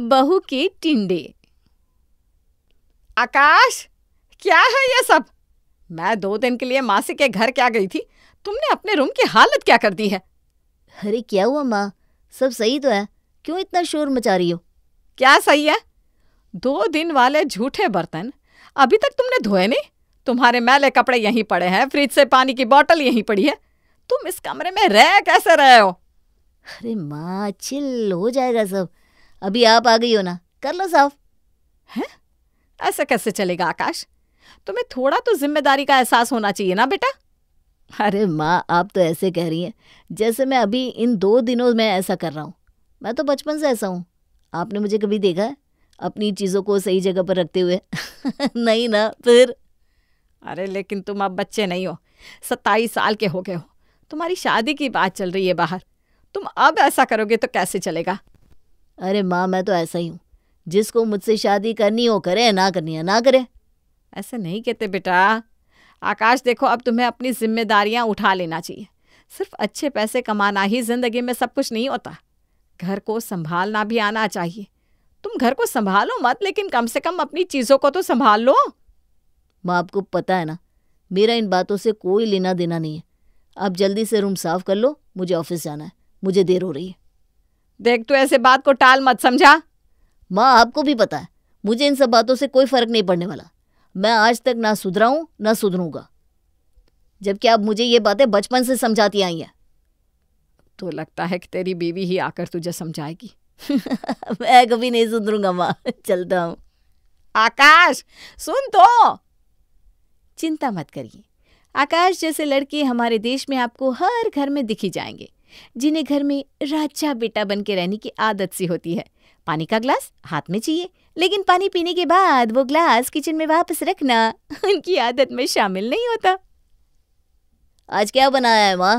बहू के टिंडे आकाश क्या है ये सब मैं दो दिन के लिए मासी के घर क्या गई थी तुमने अपने रूम की हालत क्या कर दी है अरे क्या हुआ माँ सब सही तो है क्यों इतना शोर मचा रही हो क्या सही है दो दिन वाले झूठे बर्तन अभी तक तुमने धोए नहीं तुम्हारे मैले कपड़े यहीं पड़े हैं फ्रिज से पानी की बोतल यहीं पड़ी है तुम इस कमरे में रह कैसे रहे हो अरे माँ चिल हो जाएगा सब अभी आप आ गई हो ना कर लो साफ है ऐसा कैसे चलेगा आकाश तुम्हें थोड़ा तो जिम्मेदारी का एहसास होना चाहिए ना बेटा अरे माँ आप तो ऐसे कह रही हैं जैसे मैं अभी इन दो दिनों में ऐसा कर रहा हूँ मैं तो बचपन से ऐसा हूँ आपने मुझे कभी देखा है अपनी चीज़ों को सही जगह पर रखते हुए नहीं ना फिर अरे लेकिन तुम अब बच्चे नहीं हो सत्ताईस साल के हो गए हो तुम्हारी शादी की बात चल रही है बाहर तुम अब ऐसा करोगे तो कैसे चलेगा अरे माँ मैं तो ऐसा ही हूँ जिसको मुझसे शादी करनी हो करे ना करनी है ना करे ऐसा नहीं कहते बेटा आकाश देखो अब तुम्हें अपनी जिम्मेदारियाँ उठा लेना चाहिए सिर्फ अच्छे पैसे कमाना ही जिंदगी में सब कुछ नहीं होता घर को संभालना भी आना चाहिए तुम घर को संभालो मत लेकिन कम से कम अपनी चीज़ों को तो संभाल लो माँ आपको पता है ना मेरा इन बातों से कोई लेना देना नहीं है आप जल्दी से रूम साफ कर लो मुझे ऑफिस जाना है मुझे देर हो रही है देख तू ऐसे बात को टाल मत समझा माँ आपको भी पता है मुझे इन सब बातों से कोई फर्क नहीं पड़ने वाला मैं आज तक ना सुधरा हूं ना सुधरूंगा जबकि आप मुझे ये बातें बचपन से समझाती आई हैं तो लगता है कि तेरी बीवी ही आकर तुझे समझाएगी मैं कभी नहीं सुधरूंगा माँ चलता हूं आकाश सुन तो चिंता मत करिए आकाश जैसे लड़के हमारे देश में आपको हर घर में दिखी जाएंगे जिन्हें घर में राजा बेटा बन के रहने की आदत सी होती है पानी का ग्लास हाथ में चाहिए लेकिन पानी पीने के बाद वो ग्लास किचन में वापस रखना उनकी आदत में शामिल नहीं होता आज क्या बनाया है माँ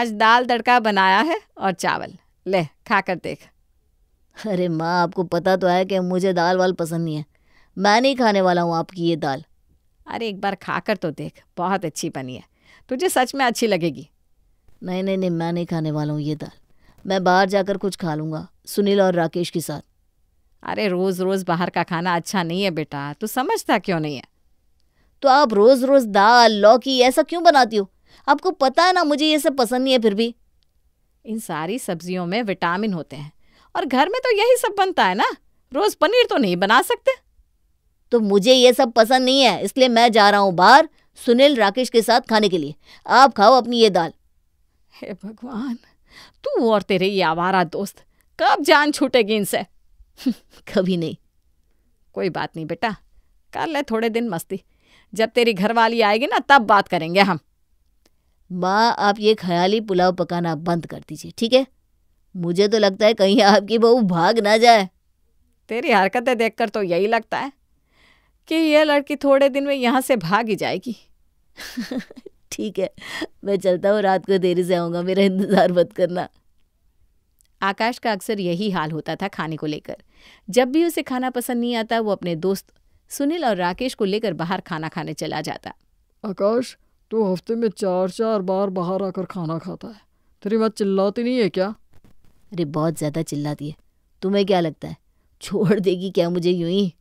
आज दाल तड़का बनाया है और चावल ले खा कर देख अरे माँ आपको पता तो है कि मुझे दाल वाल पसंद नहीं है मैं नहीं खाने वाला हूँ आपकी ये दाल अरे एक बार खा कर तो देख बहुत अच्छी बनी है तुझे सच में अच्छी लगेगी नहीं नहीं नहीं मैं नहीं खाने वाला हूँ ये दाल मैं बाहर जाकर कुछ खा लूंगा सुनील और राकेश के साथ अरे रोज़ रोज़ बाहर का खाना अच्छा नहीं है बेटा तू समझता क्यों नहीं है तो आप रोज़ रोज़ दाल लौकी ऐसा क्यों बनाती हो आपको पता है ना मुझे ये सब पसंद नहीं है फिर भी इन सारी सब्जियों में विटामिन होते हैं और घर में तो यही सब बनता है ना रोज़ पनीर तो नहीं बना सकते तो मुझे ये सब पसंद नहीं है इसलिए मैं जा रहा हूँ बाहर सुनील राकेश के साथ खाने के लिए आप खाओ अपनी ये दाल हे भगवान तू और तेरे ये आवारा दोस्त कब जान छूटेगी इनसे कभी नहीं कोई बात नहीं बेटा कर ले थोड़े दिन मस्ती जब तेरी घरवाली आएगी ना तब बात करेंगे हम माँ आप ये ख्याली पुलाव पकाना बंद कर दीजिए ठीक है मुझे तो लगता है कहीं आपकी बहू भाग ना जाए तेरी हरकतें देखकर तो यही लगता है कि यह लड़की थोड़े दिन में यहाँ से भाग ही जाएगी ठीक है मैं चलता हूँ रात को देरी से आऊँगा मेरा इंतज़ार मत करना आकाश का अक्सर यही हाल होता था खाने को लेकर जब भी उसे खाना पसंद नहीं आता वो अपने दोस्त सुनील और राकेश को लेकर बाहर खाना खाने चला जाता आकाश तू तो हफ्ते में चार चार बार बाहर आकर खाना खाता है तेरी बात चिल्लाती नहीं है क्या अरे बहुत ज़्यादा चिल्लाती है तुम्हें क्या लगता है छोड़ देगी क्या मुझे यूं ही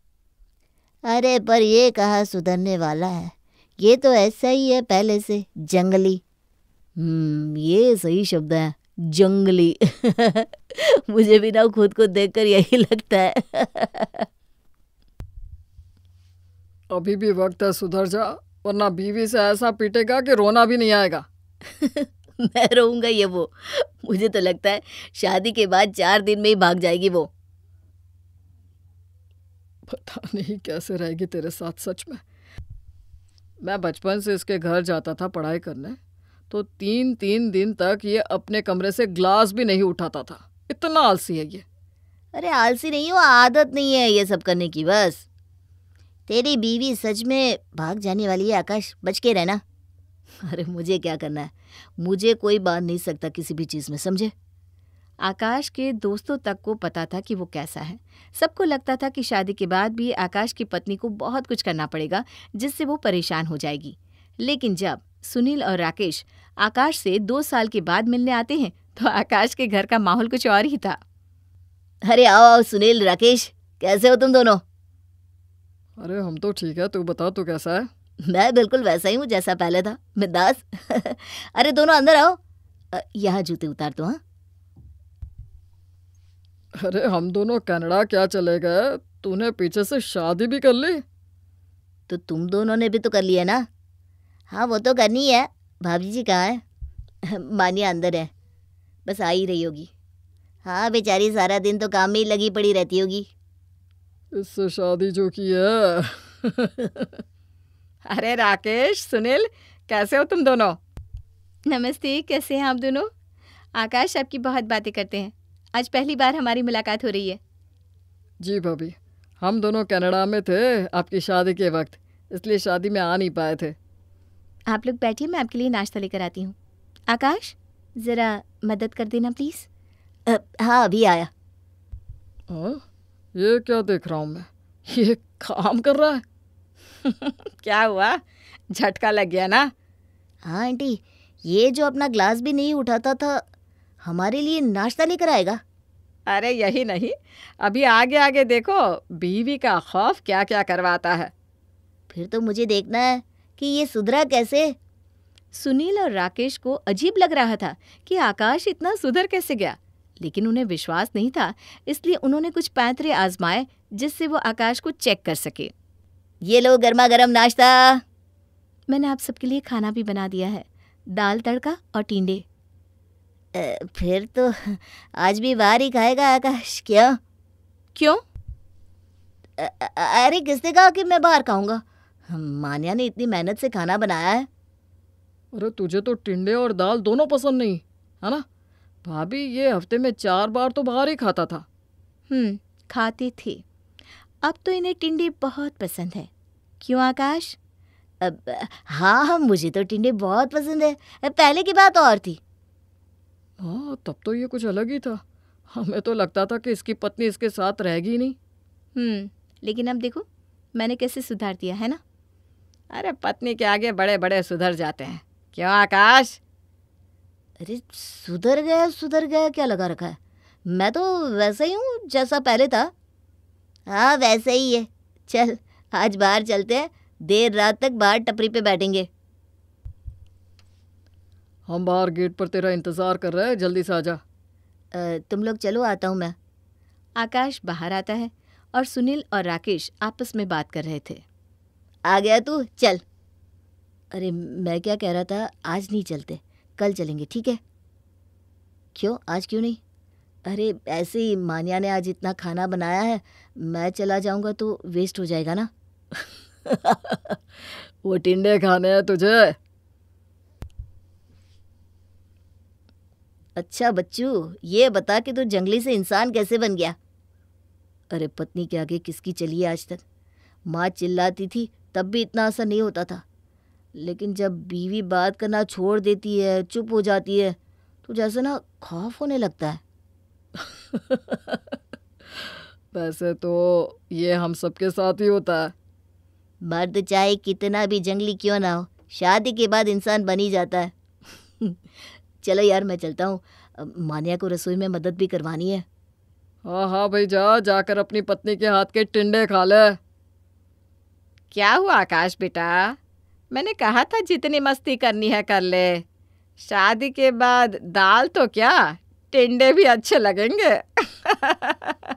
अरे पर ये कहा सुधरने वाला है ये तो ऐसा ही है पहले से जंगली हम्म ये सही शब्द है जंगली मुझे भी ना खुद को देखकर यही लगता है अभी भी वक्त है सुधर जा वरना बीवी से ऐसा पीटेगा कि रोना भी नहीं आएगा मैं रोऊंगा ये वो मुझे तो लगता है शादी के बाद चार दिन में ही भाग जाएगी वो पता नहीं कैसे रहेगी तेरे साथ सच में मैं बचपन से इसके घर जाता था पढ़ाई करने तो तीन तीन दिन तक ये अपने कमरे से ग्लास भी नहीं उठाता था इतना आलसी है ये अरे आलसी नहीं हो आदत नहीं है ये सब करने की बस तेरी बीवी सच में भाग जाने वाली है आकाश बच के रहना अरे मुझे क्या करना है मुझे कोई बांध नहीं सकता किसी भी चीज़ में समझे आकाश के दोस्तों तक को पता था कि वो कैसा है सबको लगता था कि शादी के बाद भी आकाश की पत्नी को बहुत कुछ करना पड़ेगा जिससे वो परेशान हो जाएगी लेकिन जब सुनील और राकेश आकाश से दो साल के बाद मिलने आते हैं तो आकाश के घर का माहौल कुछ और ही था अरे आओ आओ सुनील राकेश कैसे हो तुम दोनों अरे हम तो ठीक है तू बता तू कैसा है मैं बिल्कुल वैसा ही हूँ जैसा पहले था मिदास अरे दोनों अंदर आओ यहाँ जूते उतार दो हाँ अरे हम दोनों कनाडा क्या चले गए तूने पीछे से शादी भी कर ली तो तुम दोनों ने भी तो कर लिया ना हाँ वो तो करनी है भाभी जी कहाँ है मानिया अंदर है बस आ ही रही होगी हाँ बेचारी सारा दिन तो काम में ही लगी पड़ी रहती होगी इससे शादी जो की है अरे राकेश सुनील कैसे हो तुम दोनों नमस्ते कैसे हैं आप दोनों आकाश आपकी बहुत बातें करते हैं आज पहली बार हमारी मुलाकात हो रही है जी भाभी हम दोनों कनाडा में थे आपकी शादी के वक्त इसलिए शादी में आ नहीं पाए थे आप लोग बैठिए मैं आपके लिए नाश्ता लेकर आती हूँ आकाश ज़रा मदद कर देना प्लीज़ हाँ अभी आया आ, हाँ, ये क्या देख रहा हूँ मैं ये काम कर रहा है क्या हुआ झटका लग गया ना हाँ आंटी ये जो अपना ग्लास भी नहीं उठाता था हमारे लिए नाश्ता लेकर आएगा अरे यही नहीं अभी आगे आगे देखो बीवी का खौफ क्या क्या करवाता है फिर तो मुझे देखना है कि ये सुधरा कैसे सुनील और राकेश को अजीब लग रहा था कि आकाश इतना सुधर कैसे गया लेकिन उन्हें विश्वास नहीं था इसलिए उन्होंने कुछ पैंतरे आजमाए जिससे वो आकाश को चेक कर सके ये लो गर्मा गर्म नाश्ता मैंने आप सबके लिए खाना भी बना दिया है दाल तड़का और टींडे फिर तो आज भी बाहर ही खाएगा आकाश क्या क्यों अरे किसने कहा कि मैं बाहर खाऊंगा मानिया ने इतनी मेहनत से खाना बनाया है अरे तुझे तो टिंडे और दाल दोनों पसंद नहीं है ना भाभी ये हफ्ते में चार बार तो बाहर ही खाता था हम्म खाती थी अब तो इन्हें टिंडे बहुत पसंद है क्यों आकाश अब हाँ हाँ मुझे तो टिंडे बहुत पसंद है पहले की बात और थी हाँ तब तो ये कुछ अलग ही था हमें हाँ, तो लगता था कि इसकी पत्नी इसके साथ रहेगी ही नहीं हम्म लेकिन अब देखो मैंने कैसे सुधार दिया है ना अरे पत्नी के आगे बड़े बड़े सुधर जाते हैं क्यों आकाश अरे सुधर गया सुधर गया क्या लगा रखा है मैं तो वैसे ही हूँ जैसा पहले था हाँ वैसे ही है चल आज बाहर चलते हैं देर रात तक बाहर टपरी पे बैठेंगे हम बाहर गेट पर तेरा इंतज़ार कर रहे हैं जल्दी से आ जा तुम लोग चलो आता हूँ मैं आकाश बाहर आता है और सुनील और राकेश आपस में बात कर रहे थे आ गया तू चल अरे मैं क्या कह रहा था आज नहीं चलते कल चलेंगे ठीक है क्यों आज क्यों नहीं अरे ऐसे ही मानिया ने आज इतना खाना बनाया है मैं चला जाऊंगा तो वेस्ट हो जाएगा ना वो टिंडे खाने हैं तुझे अच्छा बच्चू ये बता कि तू जंगली से इंसान कैसे बन गया अरे पत्नी के आगे किसकी चली आज तक माँ चिल्लाती थी तब भी इतना असर नहीं होता था लेकिन जब बीवी बात करना छोड़ देती है चुप हो जाती है तो जैसे ना खौफ होने लगता है वैसे तो ये हम सबके साथ ही होता है मर्द चाहे कितना भी जंगली क्यों ना हो शादी के बाद इंसान बन ही जाता है चलो यार मैं चलता हूँ मानिया को रसोई में मदद भी करवानी है हाँ हाँ भाई जा जाकर अपनी पत्नी के हाथ के टिंडे खा ले क्या हुआ आकाश बेटा मैंने कहा था जितनी मस्ती करनी है कर ले शादी के बाद दाल तो क्या टिंडे भी अच्छे लगेंगे